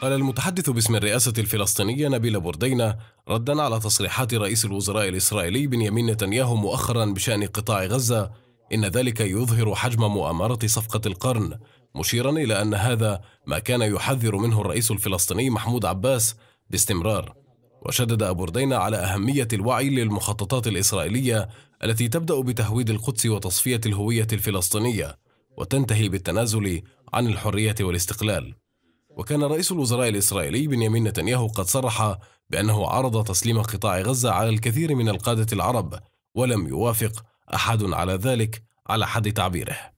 قال المتحدث باسم الرئاسة الفلسطينية نبيل بوردينا ردا على تصريحات رئيس الوزراء الإسرائيلي بنيامين نتنياهو مؤخرا بشأن قطاع غزة إن ذلك يظهر حجم مؤامرة صفقة القرن مشيرا إلى أن هذا ما كان يحذر منه الرئيس الفلسطيني محمود عباس باستمرار وشدد أبو ردينا على أهمية الوعي للمخططات الإسرائيلية التي تبدأ بتهويد القدس وتصفية الهوية الفلسطينية وتنتهي بالتنازل عن الحرية والاستقلال وكان رئيس الوزراء الإسرائيلي بنيامين نتنياهو قد صرح بأنه عرض تسليم قطاع غزة على الكثير من القادة العرب ولم يوافق أحد على ذلك على حد تعبيره